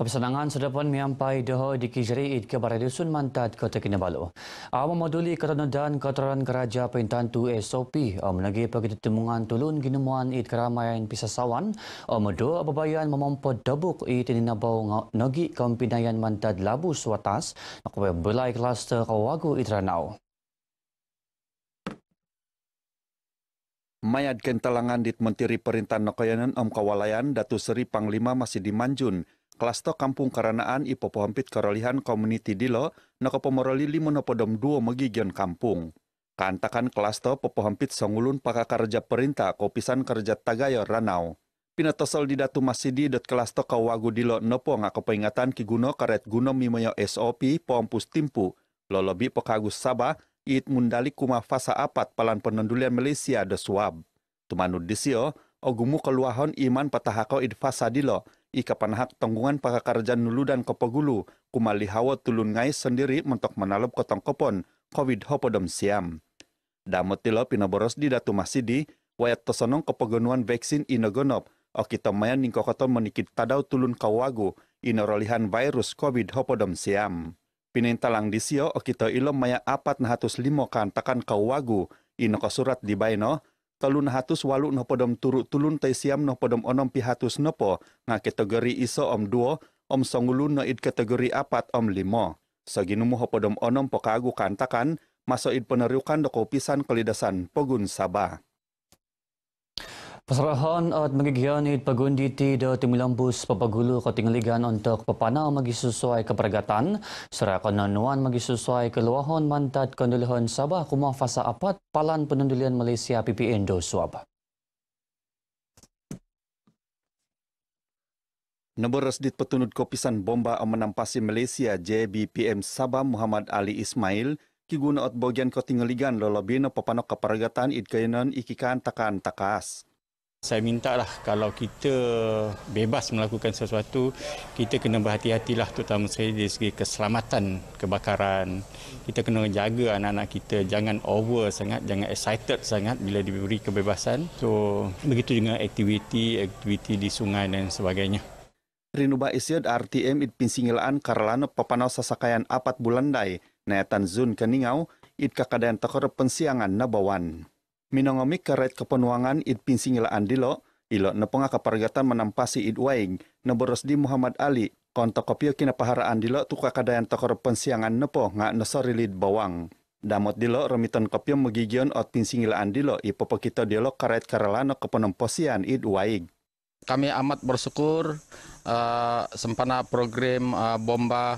Kepesanangan sudah pun menyampai doho di Kijri id kepada Dusun mantad Kota Kinabalu. Awam memaduli Ketanun dan Ketaran Keraja Pintan Tu eh SOP awam lagi pagi temuan tulun ginemuan id keramaian pisasawan awam do babayan memompo dabuk di tininabaw nagi kampinayan Mantat Labu Suatas na belai cluster kawagu idranau. Mayat kentalangan di Menteri Perintah Nokoyanan Om Kawalayan Datu Seri Panglima masih dimanjun. klasto kampung karanaan i popohampit karolihan community dilo noko pomoroli limonopodom duo megigion kampung. Kantakan klasto popohampit songulun paka kerja perintah kopisan kerja tagayo ranau. Pinatosol di datu masidi dot klasto kawagu dilo nopo ngak ki kiguno karet guno mimoyo SOP pompus timpu lolobi pokagus sabah it mundalik kuma fasa apat palan penendulian Malaysia de suab. Tumanud disio, ogumu keluahon iman patahako idfasadilo ika panahak tonggungan pakakarjan nulu dan kopogulu kumali hawa tulun ngai sendiri mentok menalap kotong kopon covid hopodom siam. Damotilo pinoboros di datu masidi wayat tosonong kopogonuan vaksin inogonop okito mayan ningkokoto menikit tadau tulun kawagu inorolihan virus covid hopodom siam. Pinintalang disio okito ilo maya apat nahatus limo kantakan kawagu inokosurat surat di baino telun hatus walu no podom turu tulun tai siam no podom onom pihatus nopo nga kategori iso om duo om songulu noid kategori apat om limo. Saginumuho podom onom pokagu kantakan maso id penerukan doko pisan kelidasan pogun sabah. Pasarahan at magigyanit pagunditi do timulambus papagulo katingaligan untuk papanaw magisusway kaparagatan, sara kananuan nuan magisusway kaluwahon mantat kandulihan Sabah kumafa sa apat palan penundulian Malaysia PPN do suaba. Naboras dit patunod kopisan bomba ang manampasi Malaysia JBPM Sabah Muhammad Ali Ismail kiguna at katingaligan lalabi na papanok kaparagatan id kayanon ikikan takan takas. Saya minta lah kalau kita bebas melakukan sesuatu, kita kena berhati-hatilah terutama saya dari segi keselamatan kebakaran. Kita kena jaga anak-anak kita, jangan over sangat, jangan excited sangat bila diberi kebebasan. So, begitu dengan aktiviti-aktiviti di sungai dan sebagainya. Rinuba Isyad RTM It Pinsingilaan Karlana Papanau Sasakayan Apat Bulandai, Nayatan Zun Keningau, It Kakadayan Tekor Pensiangan Nabawan. minongomi karet kepenuangan id pinsingila andilo, ilo nepunga kepergatan menampasi id waing, neboros di Muhammad Ali, kontok kopio kina pahara andilo tuka kadayan tokor pensiangan nepo ngak nesori lid bawang. Damot dilo remiton kopio megigion ot pinsingila andilo ipopo kita dialog karet karelano kepenemposian id waing. Kami amat bersyukur uh, eh, sempana program uh, bomba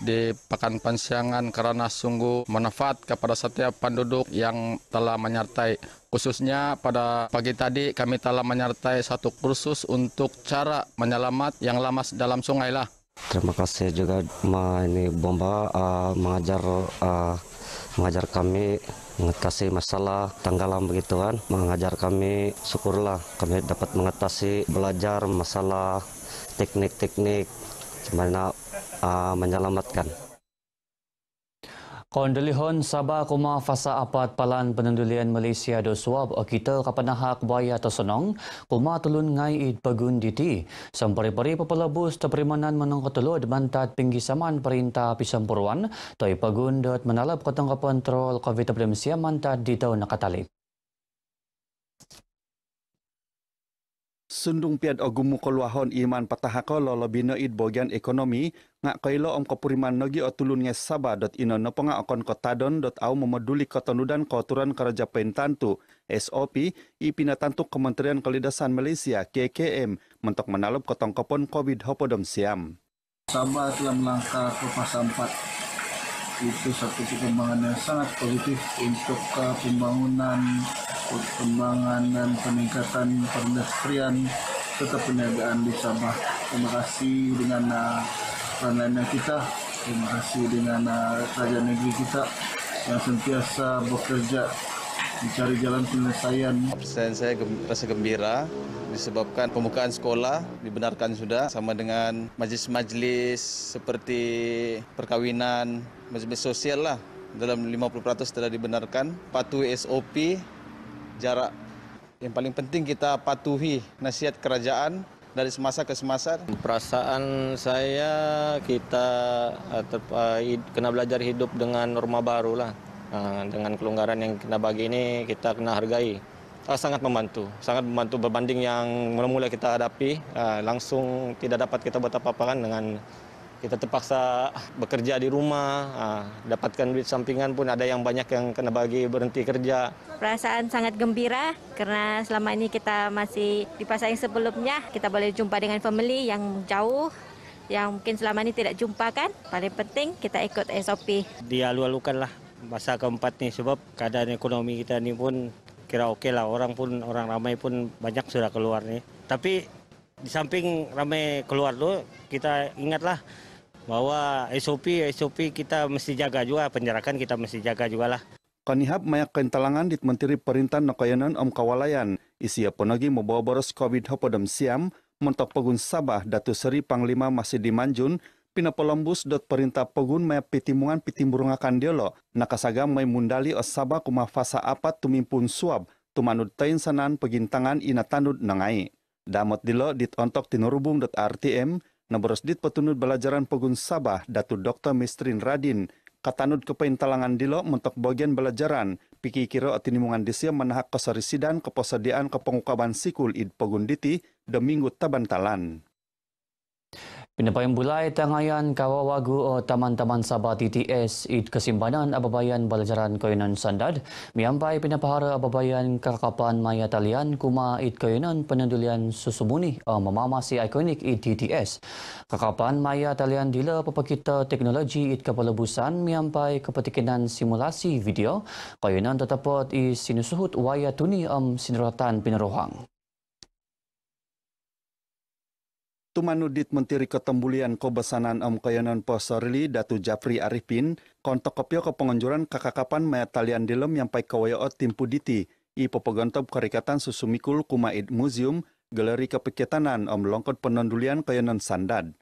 di Pekan Pansiangan karena sungguh manfaat kepada setiap penduduk yang telah menyertai. Khususnya pada pagi tadi kami telah menyertai satu kursus untuk cara menyelamat yang lama dalam sungai lah. Terima kasih juga Ma, ini Bomba uh, mengajar uh, mengajar kami mengatasi masalah begitu begituan, mengajar kami syukurlah kami dapat mengatasi belajar masalah teknik-teknik gimana uh, menyelamatkan. Kondelihon Sabah Kuma Fasa Apat Palan Penendulian Malaysia Do Suab o kita kapanaha kebaya atau senong kuma tulun ngai id pagun diti sampari-pari papalabus to perimanan menong katulo demantat saman perintah pisampuruan toy pagun dot manalap katong kapontrol COVID-19 mantat di taun nakatalik. sundung piad ogumu kolwahon iman patahako Lolo bino id bogian ekonomi ngak kailo om kopuriman nogi otulun nge sabah. dot ino noponga okon kotadon dot au memeduli kotonudan koturan kerja pentantu SOP ipina tantu Kementerian Kelidasan Malaysia KKM mentok menalup kotong kopon COVID hopodom siam. Sabah telah melangkah ke fase 4 itu satu perkembangan yang sangat positif untuk uh, pembangunan perkembangan dan peningkatan perindustrian serta perniagaan di Sabah. Terima kasih dengan uh, perandainya kita, terima kasih dengan uh, negeri kita yang sentiasa bekerja mencari jalan penyelesaian. Persen saya gem rasa gembira disebabkan pembukaan sekolah dibenarkan sudah sama dengan majlis-majlis seperti perkawinan, majlis sosial lah dalam 50% telah dibenarkan, patuhi SOP jarak. Yang paling penting kita patuhi nasihat kerajaan dari semasa ke semasa. Perasaan saya kita eh, eh, kena belajar hidup dengan norma baru lah. Eh, dengan kelonggaran yang kena bagi ini kita kena hargai. Sangat membantu, sangat membantu berbanding yang mula-mula kita hadapi. Langsung tidak dapat kita buat apa-apa kan dengan kita terpaksa bekerja di rumah, dapatkan duit sampingan pun ada yang banyak yang kena bagi berhenti kerja. Perasaan sangat gembira karena selama ini kita masih di pasar yang sebelumnya, kita boleh jumpa dengan family yang jauh, yang mungkin selama ini tidak jumpa kan. Paling penting kita ikut SOP. Dialu-alukan lah masa keempat nih sebab keadaan ekonomi kita ini pun kira oke lah orang pun orang ramai pun banyak sudah keluar nih. Tapi di samping ramai keluar tuh kita ingatlah bahwa SOP SOP kita mesti jaga juga penjarakan kita mesti jaga juga lah. Kanihab mayak kentalangan di Menteri Perintah Nokoyanan Om Kawalayan isia ponogi membawa boros COVID hopodom siam mentok pegun Sabah Datu Seri Panglima masih dimanjun pina polombus dot perintah pegun mayak pitimungan pitimburungakan diolo nakasaga may mundali os Sabah kuma fasa apat tumimpun suab tumanud tain sanan pegintangan ina tanud nangai. Damot dilo dit ontok RTM Naborosdit petunut belajaran pegun Sabah Datu Dr. Mistrin Radin, katanut kepentalangan talangan dilo untuk bagian belajaran, piki kiro atinimungan disia menahak kesarisidan keposadian kepengukaban sikul id pegunditi deminggu tabantalan. Pinapayambulay tangayan kawawagu o taman-taman Sabah TTS id kesimpanan ababayan balajaran koyunan sandad. Miyampay pinapahara ababayan kakapan maya talian kuma id koyunan penandulian susumuni o mamamasi iconic id TTS. Kakapan maya talian dila papakita teknologi id kapalabusan miyampay kapatikinan simulasi video koyunan tatapot is sinusuhut waya tuni am sinuratan pinaruhang. tumanudit mentiri ketembulian kobesanan om Koyonon Posorili datu Jafri Arifin kontok kopio ke pengonjuran kakakapan maya talian dilem yang pai kawayo timpu diti i popogontop karikatan susumikul kumaid museum galeri kepiketanan om longkot penondulian koyonon sandad.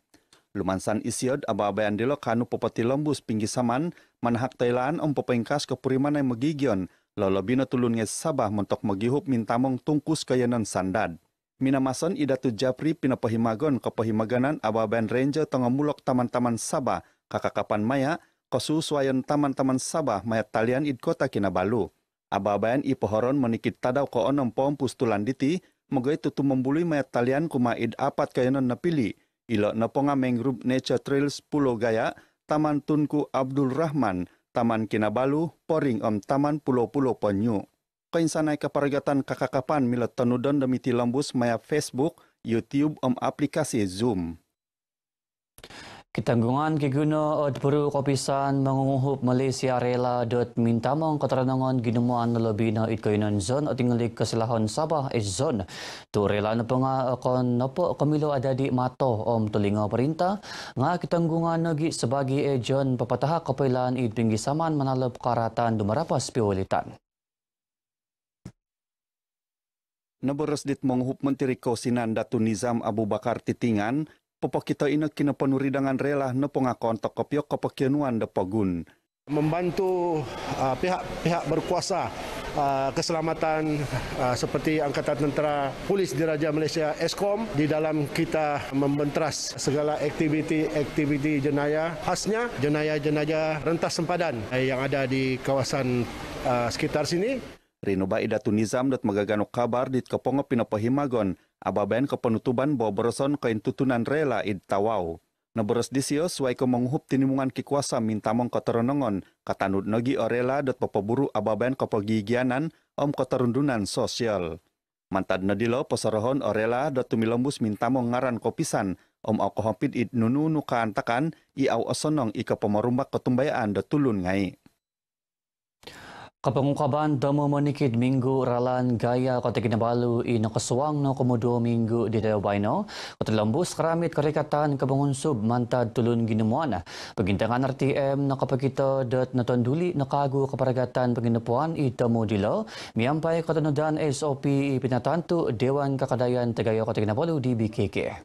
Lumansan isiod aba-abayan dilo kanu popoti lombus pinggi saman manahak Thailand om popengkas kepuriman yang megigion lolobino tulungnya Sabah mentok megihup mintamong tungkus koyonon sandad. Minamason idatu japri pina pohimagon ke pohimaganan ababan ranger mulok taman-taman Sabah kakakapan maya kosu suayon taman-taman Sabah maya talian id kota Kinabalu. Ababan i pohoron menikit tadau ko onom pom pustulan diti mogai tutu membuli maya talian kuma id apat kayonon napili Ilo neponga mangrove nature trails Pulau Gaya, Taman Tunku Abdul Rahman, Taman Kinabalu, Poring Om Taman Pulau-Pulau Ponyu. kainsanay kaparagatan kakakapan mila tanudan damiti lambus maya Facebook, YouTube, om um, aplikasi Zoom. Kitanggungan kegunaan at puru kopisan mangunguhup Malaysia Rela dot mintamong katranangan ginumuan na labi na ikainan zon at ingalig kasilahan Sabah is zon. Tu Rela na po nga akon na po kamilo adadi mato om tulinga parinta. Nga kitanggungan nagi sebagai e papatah papataha kapailan itpinggisaman manalap karatan dumarapas piwalitan. Neberes dit menghub Menteri Kausinan Datu Nizam Abu Bakar Titingan, Popo kita ini kini penuri dengan rela nepong akon tokopio kepekianuan depogun. Membantu pihak-pihak ah, uh, berkuasa Uh, keselamatan uh, seperti Angkatan Tentera Polis Diraja Malaysia ESKOM di dalam kita membentras segala aktiviti-aktiviti jenayah khasnya jenayah-jenayah rentas sempadan yang ada di kawasan uh, sekitar sini. Rinuba Ida nizam dot magagano kabar dit kapongo pinapahimagon, ababen kapanutuban bo boroson kain tutunan rela id tawaw. Naboros disio suway ko manghup tinimungan kikwasa mintamong kataronongon, katanud nogi orela dot papaburu ababen kapagigianan om kotorundunan sosial. Mantad na dilo pasarohon orela dot tumilambus mintamong ngaran kopisan, om akohompid id nununu takan iaw osonong ikapamarumba ketumbayaan dot tulun ngai. Kapangungkaban damo manikid minggu ralan gaya kota kinabalu kasuang no komodo minggu di no. Kota lambus karamit karikatan kapangunsub mantad tulun ginemuana. Pagintangan RTM nakapakita dat natonduli nakago kaparagatan panginapuan i damo dilo. Miyampay katanudan SOP ipinatanto Dewan Kakadayan Tagayo kota kinabalu di BKK.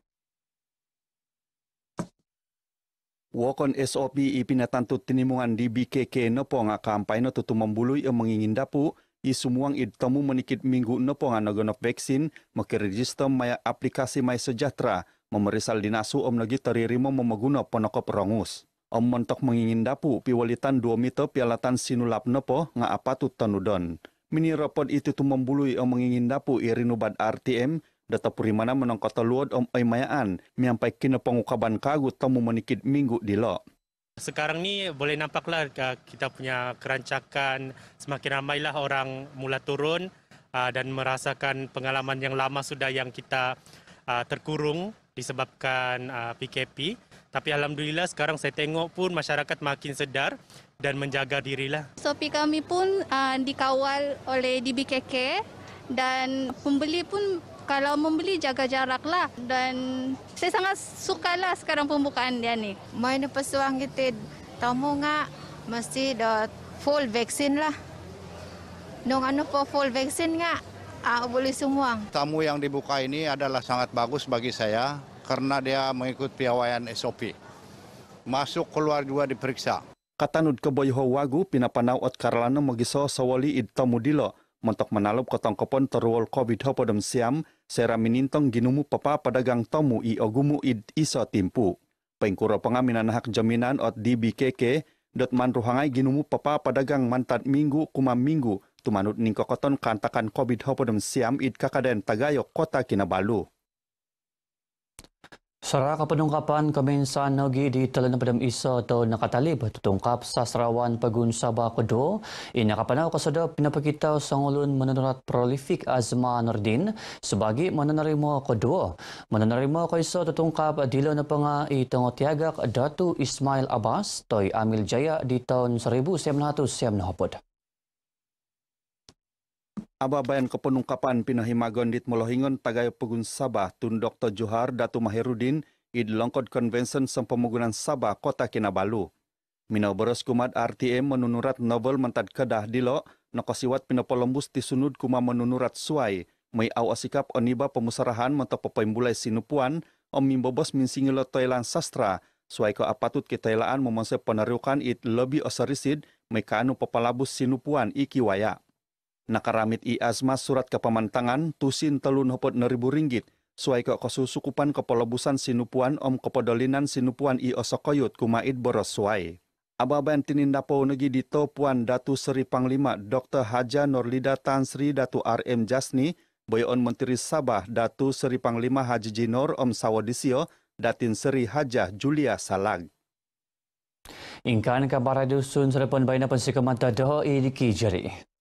Wokon SOP ipinatanto tinimungan di BKK nopo nga kampay no tutumambuluy ang e mangingindapu isumuang idtamu menikit minggu nopo nga naganap vaksin makiregister maya aplikasi may sejahtera memerisal dinasu om lagi teririmo mamaguna ponokop rangus. Om mentok dapu piwalitan dua mito pialatan sinulap nopo nga apatut tanudon. Mini report itu tumambului om e dapu irinubad RTM data purimana menong kota luod om oimayaan miampai kina pengukaban kagu tomu menikit minggu di lok. Sekarang ni boleh nampaklah ah, kita punya kerancakan semakin ramailah orang mula turun ah, dan merasakan pengalaman yang lama sudah yang kita ah, terkurung disebabkan PKP. Tapi Alhamdulillah sekarang saya tengok pun masyarakat makin sedar dan menjaga dirilah. Sopi kami pun dikawal oleh DBKK dan pembeli pun Kalau membeli jaga jarak lah dan saya sangat suka lah sekarang pembukaan dia ni. Main pesuang kita tamu nggak mesti dah full vaksin lah. Nong anu po full vaksin nggak ah, boleh semua. Tamu yang dibuka ini adalah sangat bagus bagi saya karena dia mengikut piawaian SOP. Masuk keluar juga diperiksa. Kata ke boyho wagu pinapanaw at karlano magiso sa wali id tamudilo Mentok manalup kotong kopon terwol covid hopodom siam, sera minintong ginumu papa pedagang tomu i ogumu id iso timpu. Pengkuro pengaminan hak jaminan ot DBKK, dot ruhangai ginumu papa pedagang mantan minggu kumam minggu, tumanut ningkokoton kantakan covid hopodom siam id kakaden tagayok kota Kinabalu. Sara ka panungkapan nagi di talan padam isa to nakatalib tutungkap sa sarawan pagunsa ba kudo inakapanaw kasada pinapakita sa ngulon manonorat prolific azma Nordin sebagai mananarimo kudo mananarimo ko isa tutungkap dilo na panga itong tiagak Datu Ismail Abbas toy Amil Jaya di taon 1970. Ababayan kepenungkapan pinahimagondit molohingon tagay pegun Sabah tun Dr. Johar Datu Mahirudin id longkod convention sempemugunan Sabah Kota Kinabalu. Minoboros kumad RTM menunurat novel mentad kedah dilo nokosiwat pinopolombus disunud kuma menunurat suai mai au asikap oniba pemusarahan mentok pepembulai sinupuan om mimbobos minsingilo Thailand sastra suai ko apatut kitailaan momonse penerukan it lebih osarisid mekanu pepalabus sinupuan iki waya. Nakaramit i asma surat kepamantangan tusin telun hopot neribu ringgit suai ke kosusukupan kepolobusan sinupuan om kepodolinan sinupuan i osokoyut kumaid boros suai. Aba ban dapau negi di topuan Datu Seri Panglima Dr. Haja Norlida Tansri Datu RM Jasni Boyon Menteri Sabah Datu Seri Panglima Haji Jinor Om Sawadisio, Datin Seri Haja Julia Salag. Ingkan kabar dusun serapan baina pensi kemata doa ini kijari.